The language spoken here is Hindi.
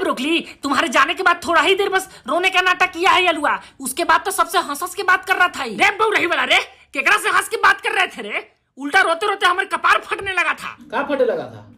कब रोक ली तुम्हारे जाने के बाद थोड़ा ही देर बस रोने का नाटक किया है अलुआ उसके बाद तो सबसे हंस हंस के बात कर रहा था रे बहु रही वाला रे केकरा से हंस के बात कर रहे थे रे उल्टा रोते रोते हमारे कपार फटने लगा था कहा फटने लगा था